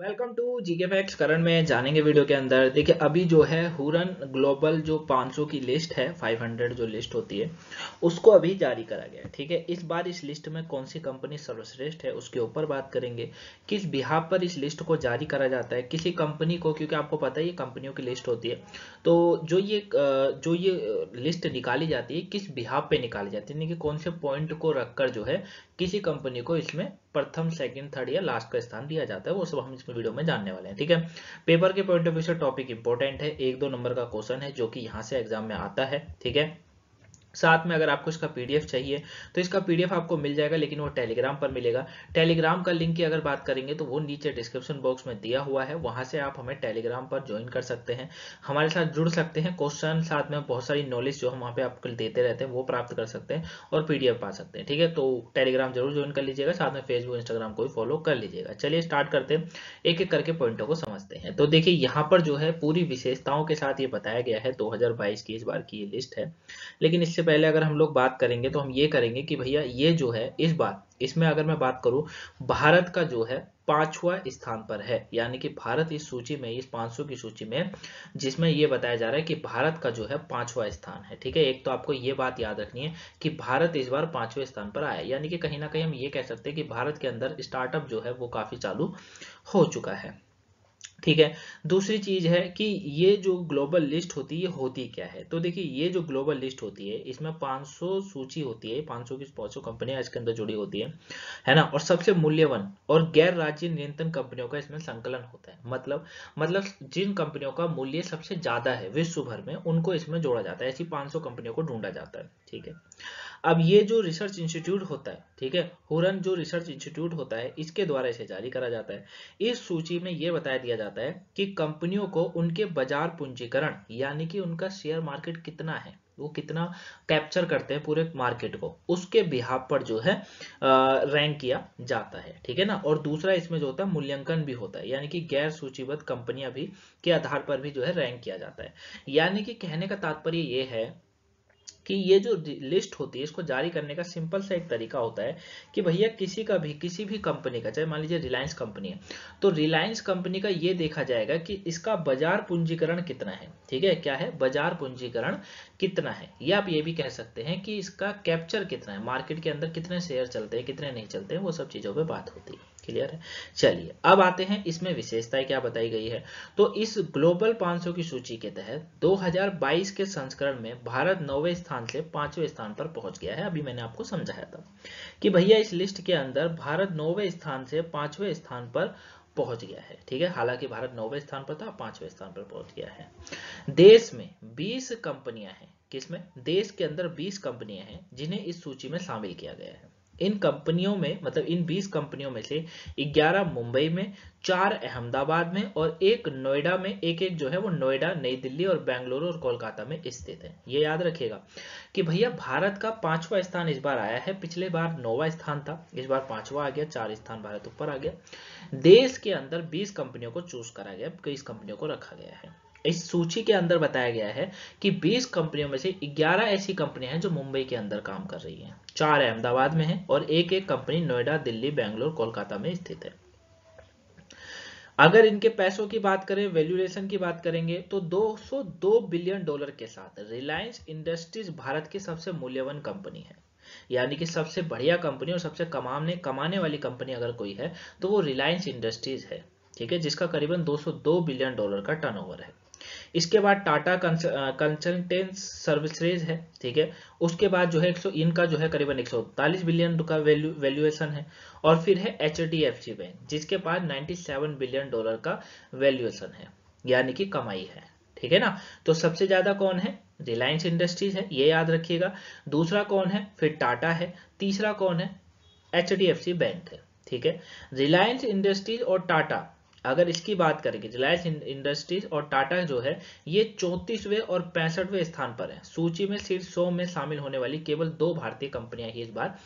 welcome to GK facts करण में जानेंगे वीडियो के अंदर देखिए अभी जो है हुरन ग्लोबल जो 500 की लिस्ट है 500 जो लिस्ट होती है उसको अभी जारी करा गया है ठीक है इस बार इस लिस्ट में कौन सी कंपनी सर्वश्रेष्ठ है उसके ऊपर बात करेंगे किस बिहार पर इस लिस्ट को जारी करा जाता है किसी कंपनी को क्योंकि आपको पता है ये कंपनियों की लिस्ट होती है तो जो ये जो ये लिस्ट निकाली जाती है किस बिहार पर निकाली जाती है यानी कि कौन से पॉइंट को रखकर जो है किसी कंपनी को इसमें प्रथम सेकंड थर्ड या लास्ट का स्थान दिया जाता है वो सब हम इस वीडियो में जानने वाले हैं ठीक है पेपर के पॉइंट ऑफ व्यू से टॉपिक इंपॉर्टेंट है एक दो नंबर का क्वेश्चन है जो कि यहाँ से एग्जाम में आता है ठीक है साथ में अगर आपको इसका पीडीएफ चाहिए तो इसका पीडीएफ आपको मिल जाएगा लेकिन वो टेलीग्राम पर मिलेगा टेलीग्राम का लिंक की अगर बात करेंगे तो वो नीचे डिस्क्रिप्शन बॉक्स में दिया हुआ है वहां से आप हमें टेलीग्राम पर ज्वाइन कर सकते हैं हमारे साथ जुड़ सकते हैं क्वेश्चन साथ में बहुत सारी नॉलेज जो हम वहाँ पे आपको देते रहते हैं वो प्राप्त कर सकते हैं और पीडीएफ पा सकते हैं ठीक है तो टेलीग्राम जरूर ज्वाइन कर लीजिएगा साथ में फेसबुक इंस्टाग्राम को भी फॉलो कर लीजिएगा चलिए स्टार्ट करते हैं एक एक करके पॉइंटों को समझते हैं तो देखिए यहाँ पर जो है पूरी विशेषताओं के साथ ये बताया गया है 2022 की इस बार की ये लिस्ट है लेकिन इससे पहले अगर हम लोग बात करेंगे तो हम ये करेंगे कि भैया ये जो है इस बार इसमें अगर मैं बात करूँ भारत का जो है पांचवा स्थान पर है यानी कि भारत इस सूची में इस 500 की सूची में जिसमें ये बताया जा रहा है कि भारत का जो है पांचवा स्थान है ठीक है एक तो आपको ये बात याद रखनी है कि भारत इस बार पांचवें स्थान पर आया यानी कि कहीं ना कहीं हम ये कह सकते हैं कि भारत के अंदर स्टार्टअप जो है वो काफी चालू हो चुका है ठीक है दूसरी चीज है कि ये जो ग्लोबल लिस्ट होती है होती क्या है तो देखिए ये जो ग्लोबल लिस्ट होती है इसमें 500 सूची होती है 500 की पांच सौ कंपनियां इसके अंदर जुड़ी होती है है ना और सबसे मूल्यवान और गैर राज्य नियंत्रण कंपनियों का इसमें संकलन होता है मतलब मतलब जिन कंपनियों का मूल्य सबसे ज्यादा है विश्व भर में उनको इसमें जोड़ा जाता है ऐसी पांच कंपनियों को ढूंढा जाता है ठीक है अब ये जो रिसर्च इंस्टीट्यूट होता है ठीक है हुरन जो रिसर्च इंस्टीट्यूट होता है इसके द्वारा इसे जारी करा जाता है इस सूची में यह बताया दिया जाता है कि कंपनियों को उनके बाजार पूंजीकरण यानी कि उनका शेयर मार्केट कितना है वो कितना कैप्चर करते हैं पूरे मार्केट को उसके बिहाब पर जो है रैंक किया जाता है ठीक है ना और दूसरा इसमें जो होता है मूल्यांकन भी होता है यानी कि गैर सूचीबद्ध कंपनियां भी के आधार पर भी जो है रैंक किया जाता है यानी कि कहने का तात्पर्य ये है कि ये जो लिस्ट होती है इसको जारी करने का सिंपल सा एक तरीका होता है कि भैया किसी का भी किसी भी कंपनी का चाहे मान लीजिए रिलायंस कंपनी है तो रिलायंस कंपनी का ये देखा जाएगा कि इसका बाजार पूंजीकरण कितना है ठीक है क्या है बाजार पूंजीकरण कितना है या आप ये भी कह सकते हैं कि इसका कैप्चर कितना है मार्केट के अंदर कितने शेयर चलते हैं कितने नहीं चलते हैं वो सब चीज़ों पर बात होती है क्लियर है चलिए अब आते हैं इसमें विशेषताएं क्या बताई गई है तो इस ग्लोबल पांच की सूची के तहत दो के संस्करण में भारत नौवे स्थान स्थान से पांचवें स्थान पर पहुंच गया है अभी मैंने आपको समझाया था कि भैया इस लिस्ट के अंदर भारत नौवे स्थान से पांचवें स्थान पर पहुंच गया है ठीक है हालांकि भारत नौवे स्थान पर था पांचवें स्थान पर पहुंच गया है देश में 20 कंपनियां हैं किसमें देश के अंदर 20 कंपनियां हैं जिन्हें इस सूची में शामिल किया गया है इन कंपनियों में मतलब इन 20 कंपनियों में से 11 मुंबई में चार अहमदाबाद में और एक नोएडा में एक एक जो है वो नोएडा नई दिल्ली और बेंगलुरु और कोलकाता में स्थित है ये याद रखिएगा कि भैया भारत का पांचवा स्थान इस बार आया है पिछले बार नौवा स्थान था इस बार पांचवा आ गया चार स्थान भारत ऊपर आ गया देश के अंदर बीस कंपनियों को चूज करा गया बीस कंपनियों को रखा गया है इस सूची के अंदर बताया गया है कि 20 कंपनियों में से 11 ऐसी कंपनियां हैं जो मुंबई के अंदर काम कर रही हैं चार अहमदाबाद में हैं और एक एक कंपनी नोएडा दिल्ली बेंगलोर कोलकाता में स्थित है अगर इनके पैसों की बात करें वैल्यूएशन की बात करेंगे तो 202 बिलियन डॉलर के साथ रिलायंस इंडस्ट्रीज भारत की सबसे मूल्यवान कंपनी है यानी कि सबसे बढ़िया कंपनी और सबसे कमाने कमाने वाली कंपनी अगर कोई है तो वो रिलायंस इंडस्ट्रीज है ठीक है जिसका करीबन 202 बिलियन डॉलर का टर्नओवर है इसके बाद टाटा कंसल्टेंस सर्विसेज है ठीक है उसके बाद जो है एक इनका जो है करीबन एक बिलियन का वैल्यू वैल्यूएशन है और फिर है एच बैंक जिसके पास 97 बिलियन डॉलर का वैल्यूएशन है यानी कि कमाई है ठीक है ना तो सबसे ज्यादा कौन है रिलायंस इंडस्ट्रीज है ये याद रखिएगा दूसरा कौन है फिर टाटा है तीसरा कौन है एच बैंक है ठीक है रिलायंस इंडस्ट्रीज और टाटा अगर इसकी बात करें कि रिलायंस इंडस्ट्रीज और टाटा जो है ये चौंतीसवें और पैंसठवें स्थान पर है सूची में सिर्फ सौ में शामिल होने वाली केवल दो भारतीय कंपनियां ही इस बार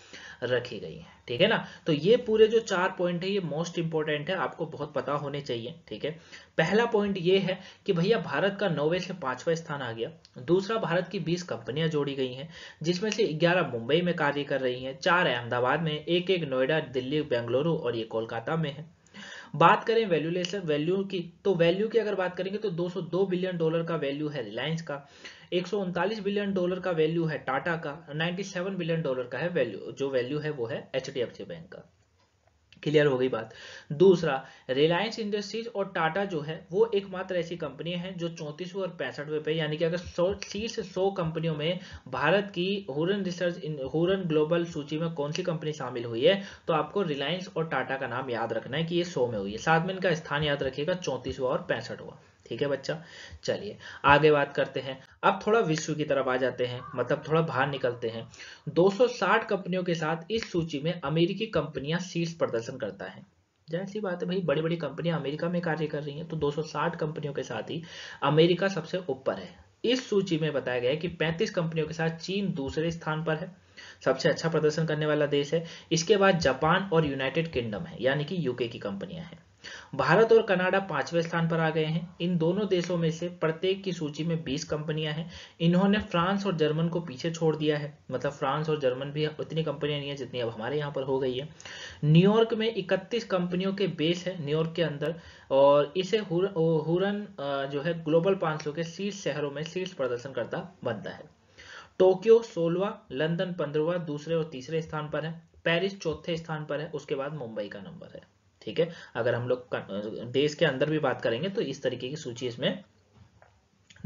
रखी गई हैं ठीक है ना तो ये पूरे जो चार पॉइंट है ये मोस्ट इंपॉर्टेंट है आपको बहुत पता होने चाहिए ठीक है पहला पॉइंट ये है कि भैया भारत का नौवे से पांचवा स्थान आ गया दूसरा भारत की बीस कंपनियां जोड़ी गई हैं जिसमें से ग्यारह मुंबई में कार्य कर रही हैं चार अहमदाबाद में एक एक नोएडा दिल्ली बेंगलुरु और ये कोलकाता में है बात करें वैल्यूलेशन वैल्यू की तो वैल्यू की अगर बात करेंगे तो 202 बिलियन डॉलर का वैल्यू है रिलायंस का एक बिलियन डॉलर का वैल्यू है टाटा का 97 बिलियन डॉलर का है वैल्यू जो वैल्यू है वो है एच बैंक का क्लियर हो गई बात दूसरा रिलायंस इंडस्ट्रीज और टाटा जो है वो एकमात्र ऐसी कंपनी है जो चौंतीसवें और पैंसठवें पे यानी कि अगर सौ शीर्ष सौ कंपनियों में भारत की हुरन रिसर्च हुरन ग्लोबल सूची में कौन सी कंपनी शामिल हुई है तो आपको रिलायंस और टाटा का नाम याद रखना है कि ये सौ में हुई है साथ में इनका स्थान याद रखिएगा चौंतीसवा और पैंसठवा ठीक है बच्चा चलिए आगे बात करते हैं अब थोड़ा विश्व की तरफ आ जाते हैं मतलब थोड़ा बाहर निकलते हैं 260 कंपनियों के साथ इस सूची में अमेरिकी कंपनियां शीर्ष प्रदर्शन करता है जैसी बात है भाई बड़ी बड़ी कंपनियां अमेरिका में कार्य कर रही हैं तो 260 कंपनियों के साथ ही अमेरिका सबसे ऊपर है इस सूची में बताया गया है कि पैंतीस कंपनियों के साथ चीन दूसरे स्थान पर है सबसे अच्छा प्रदर्शन करने वाला देश है इसके बाद जापान और यूनाइटेड किंगडम है यानी कि यूके की कंपनियां हैं भारत और कनाडा पांचवें स्थान पर आ गए हैं इन दोनों देशों में से प्रत्येक की सूची में 20 कंपनियां हैं इन्होंने फ्रांस और जर्मन को पीछे छोड़ दिया है मतलब फ्रांस और जर्मन भी उतनी कंपनियां नहीं है जितनी अब हमारे यहाँ पर हो गई है न्यूयॉर्क में 31 कंपनियों के बेस है न्यूयॉर्क के अंदर और इसे हुरन जो है ग्लोबल पांच के शीर्ष शहरों में शीर्ष प्रदर्शन करता बनता है टोक्यो सोलवा लंदन पंद्रवा दूसरे और तीसरे स्थान पर है पेरिस चौथे स्थान पर है उसके बाद मुंबई का नंबर है ठीक है अगर हम लोग देश के अंदर भी बात करेंगे तो इस तरीके की सूची इसमें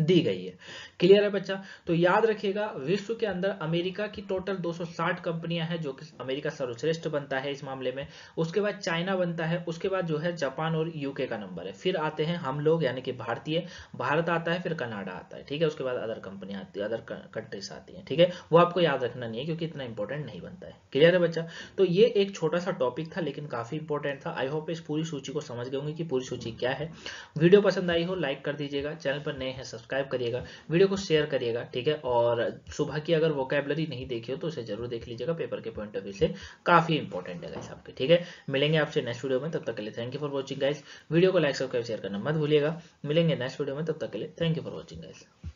दी गई है क्लियर है बच्चा तो याद रखिएगा विश्व के अंदर अमेरिका की टोटल 260 कंपनियां हैं जो कि अमेरिका सर्वश्रेष्ठ बनता है इस मामले में उसके बाद चाइना बनता है उसके बाद जो है जापान और यूके का नंबर है फिर आते हैं हम लोग यानी कि भारतीय भारत आता है फिर कनाडा आता है ठीक है उसके बाद अदर कंपनियां आती है अदर कंट्रीज आती है ठीक है वो आपको याद रखना नहीं है क्योंकि इतना इंपॉर्टेंट नहीं बनता है क्लियर है बच्चा तो ये एक छोटा सा टॉपिक था लेकिन काफी इंपॉर्टेंट था आई होप इस पूरी सूची को समझ गए कि पूरी सूची क्या है वीडियो पसंद आई हो लाइक कर दीजिएगा चैनल पर नए हैं सब्सक्राइब करिएगा वीडियो को शेयर करिएगा ठीक है और सुबह की अगर वोकेबलरी नहीं देखी हो तो उसे जरूर देख लीजिएगा पेपर के पॉइंट ऑफ व्यू से काफी इंपॉर्टेंट है गाइस आपके ठीक है मिलेंगे आपसे नेक्स्ट वीडियो में तब तक के लिए thank you for watching guys video को लाइक सब्सक्राइब शेयर करना मत भूलिएगा मिलेंगे नेक्स्ट वीडियो में तब तक के लिए thank you for watching guys